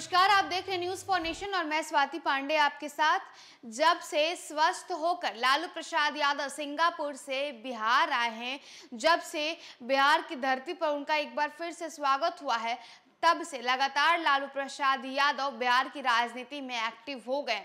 नमस्कार आप देख रहे हैं न्यूज फॉर नेशन और मैं स्वाति पांडे आपके साथ जब से स्वस्थ होकर लालू प्रसाद यादव सिंगापुर से बिहार आए हैं जब से बिहार की धरती पर उनका एक बार फिर से स्वागत हुआ है तब से लगातार लालू प्रसाद यादव बिहार की राजनीति में एक्टिव हो गए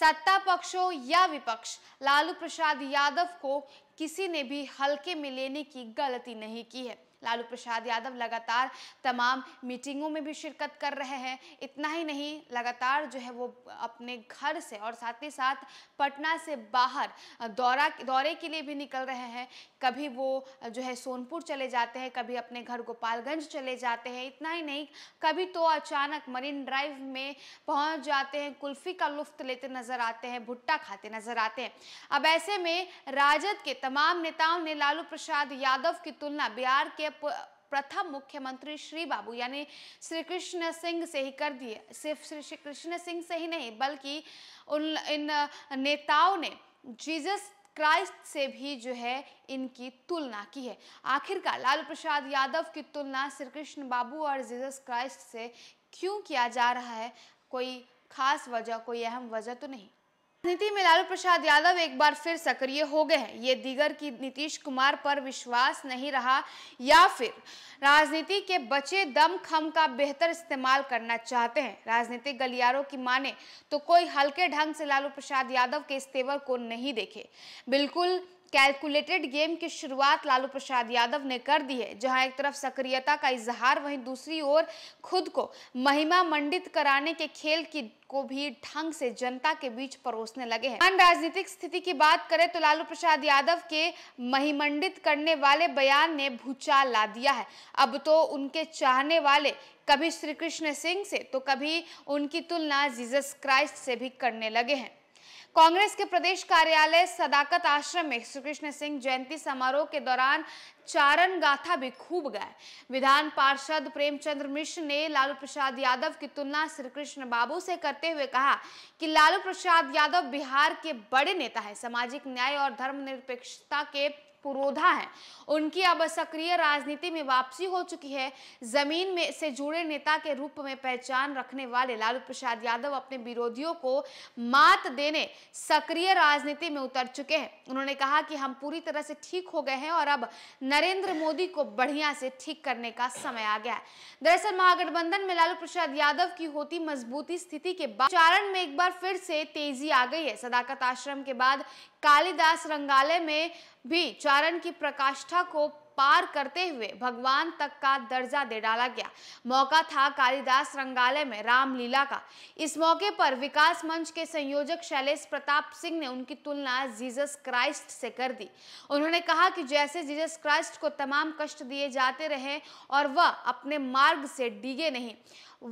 सत्ता पक्षों या विपक्ष लालू प्रसाद यादव को किसी ने भी हल्के में लेने की गलती नहीं की है लालू प्रसाद यादव लगातार तमाम मीटिंगों में भी शिरकत कर रहे हैं इतना ही नहीं लगातार जो है वो अपने घर से और साथ ही साथ पटना से बाहर दौरा दौरे के लिए भी निकल रहे हैं कभी वो जो है सोनपुर चले जाते हैं कभी अपने घर गोपालगंज चले जाते हैं इतना ही नहीं कभी तो अचानक मरीन ड्राइव में पहुंच जाते हैं कुल्फी का लुफ्त लेते नजर आते हैं भुट्टा खाते नजर आते हैं अब ऐसे में राजद के तमाम नेताओं ने लालू प्रसाद यादव की तुलना बिहार के प्रथम मुख्यमंत्री श्री बाबू यानी श्री कृष्ण सिंह से ही कर दिए सिर्फ श्री कृष्ण सिंह से ही नहीं बल्कि उन इन नेताओं ने जीजस क्राइस्ट से भी जो है इनकी तुलना की है आखिरकार लालू प्रसाद यादव की तुलना श्री कृष्ण बाबू और जीसस क्राइस्ट से क्यों किया जा रहा है कोई खास वजह कोई अहम वजह तो नहीं राजनीति में लालू प्रसाद यादव एक बार फिर सक्रिय हो गए हैं ये दिगर की नीतीश कुमार पर विश्वास नहीं रहा या फिर राजनीति के बचे दम खम का बेहतर इस्तेमाल करना चाहते हैं राजनीतिक गलियारों की माने तो कोई हल्के ढंग से लालू प्रसाद यादव के इस तेवर को नहीं देखे बिल्कुल कैलकुलेटेड गेम की शुरुआत लालू प्रसाद यादव ने कर दी है जहां एक तरफ सक्रियता का इजहार वहीं दूसरी ओर खुद को महिमा मंडित कराने के खेल की को भी ढंग से जनता के बीच परोसने लगे हैं अन राजनीतिक स्थिति की बात करें तो लालू प्रसाद यादव के महिमंडित करने वाले बयान ने भूचाल ला दिया है अब तो उनके चाहने वाले कभी श्री कृष्ण सिंह से तो कभी उनकी तुलना जीसस क्राइस्ट से भी करने लगे हैं कांग्रेस के प्रदेश कार्यालय सदाकत आश्रम में श्री कृष्ण सिंह जयंती समारोह के दौरान चारण गाथा भी खूब गए विधान पार्षद प्रेमचंद्र मिश्र ने लालू प्रसाद यादव की तुलना श्री कृष्ण बाबू से करते हुए कहा कि लालू प्रसाद यादव बिहार के बड़े नेता हैं सामाजिक न्याय और धर्मनिरपेक्षता के पुरोधा हैं उनकी अब सक्रिय राजनीति में वापसी हो चुकी है जमीन में से जुड़े नेता के रूप में पहचान रखने वाले लालू प्रसाद यादव अपने विरोधियों को मात देने सक्रिय राजनीति में उतर चुके हैं उन्होंने कहा कि हम पूरी तरह से ठीक हो गए हैं और अब नरेंद्र मोदी को बढ़िया से ठीक करने का समय आ गया है दरअसल महागठबंधन में लालू प्रसाद यादव की होती मजबूती स्थिति के बाद चारण में एक बार फिर से तेजी आ गई है सदाकत आश्रम के बाद कालिदास रंगालय में भी चारण की प्रकाष्ठा को पार करते हुए भगवान तक का दर्जा दे डाला गया मौका था कालिदास रंगालय में रामलीला का इस मौके पर विकास मंच के संयोजक शैलेश प्रताप सिंह ने उनकी तुलना जीसस क्राइस्ट से कर दी उन्होंने कहा कि जैसे जीसस क्राइस्ट को तमाम कष्ट दिए जाते रहे और वह अपने मार्ग से डिगे नहीं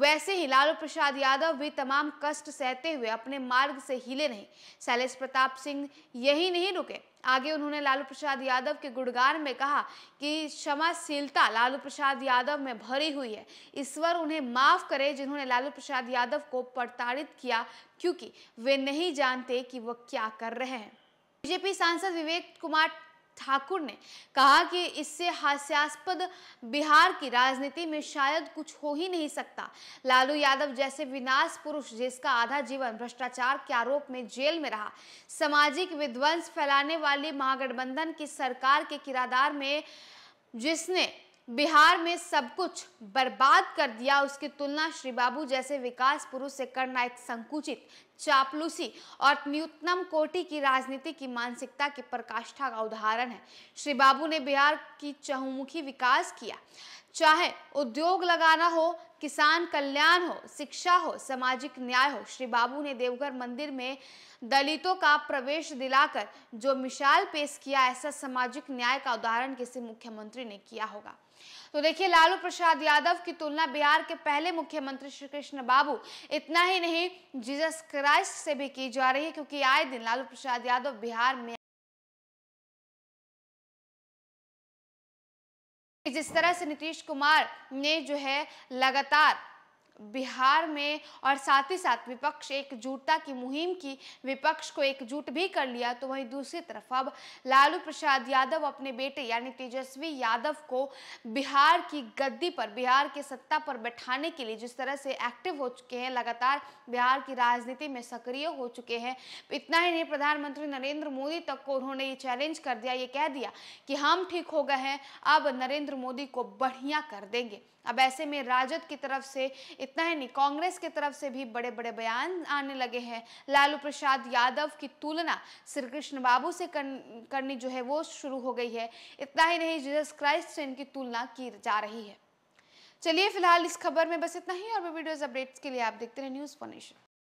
वैसे ही लालू प्रसाद यादव भी तमाम कष्ट सहते हुए अपने मार्ग से हिले नहीं शैलेश प्रताप सिंह यही नहीं रुके आगे उन्होंने लालू प्रसाद यादव के गुणगान में कहा कि क्षमाशीलता लालू प्रसाद यादव में भरी हुई है ईश्वर उन्हें माफ करे जिन्होंने लालू प्रसाद यादव को प्रताड़ित किया क्योंकि वे नहीं जानते कि वह क्या कर रहे हैं बीजेपी सांसद विवेक कुमार ठाकुर ने कहा कि इससे हास्यास्पद बिहार की राजनीति में शायद कुछ हो ही नहीं सकता लालू यादव जैसे विनाश पुरुष जिसका आधा जीवन भ्रष्टाचार के आरोप में जेल में रहा सामाजिक विध्वंस फैलाने वाली महागठबंधन की सरकार के किरादार में जिसने बिहार में सब कुछ बर्बाद कर दिया उसकी तुलना श्री बाबू जैसे विकास पुरुष से करना एक संकुचित चापलूसी और न्यूनतम कोटि की राजनीति की मानसिकता की प्रकाष्ठा का उदाहरण है श्री बाबू ने बिहार की चहुमुखी विकास किया चाहे उद्योग लगाना हो किसान कल्याण हो शिक्षा हो सामाजिक न्याय हो श्री बाबू ने देवघर मंदिर में दलितों का प्रवेश दिलाकर जो मिसाल पेश किया ऐसा सामाजिक न्याय का उदाहरण किसी मुख्यमंत्री ने किया होगा तो देखिए लालू प्रसाद यादव की तुलना बिहार के पहले मुख्यमंत्री श्री कृष्ण बाबू इतना ही नहीं जीसस क्राइस्ट से भी की जा रही है क्योंकि आए दिन लालू प्रसाद यादव बिहार में जिस तरह से नीतीश कुमार ने जो है लगातार बिहार में और साथ ही साथ विपक्ष एकजुटता की मुहिम की विपक्ष को एकजुट भी कर लिया तो वहीं दूसरी तरफ अब लालू प्रसाद यादव अपने बेटे यानी तेजस्वी यादव को बिहार की गद्दी पर बिहार के सत्ता पर बैठाने के लिए जिस तरह से एक्टिव हो चुके हैं लगातार बिहार की राजनीति में सक्रिय हो चुके हैं इतना ही नहीं प्रधानमंत्री नरेंद्र मोदी तक को उन्होंने ये चैलेंज कर दिया ये कह दिया कि हम ठीक हो गए हैं अब नरेंद्र मोदी को बढ़िया कर देंगे अब ऐसे में राजद की तरफ से इतना ही नहीं कांग्रेस की तरफ से भी बड़े बड़े बयान आने लगे हैं लालू प्रसाद यादव की तुलना श्री कृष्ण बाबू से कर, करनी जो है वो शुरू हो गई है इतना ही नहीं जीसस क्राइस्ट से इनकी तुलना की जा रही है चलिए फिलहाल इस खबर में बस इतना ही और वीडियोज अपडेट्स के लिए आप देखते रहे न्यूज़ फोनेशन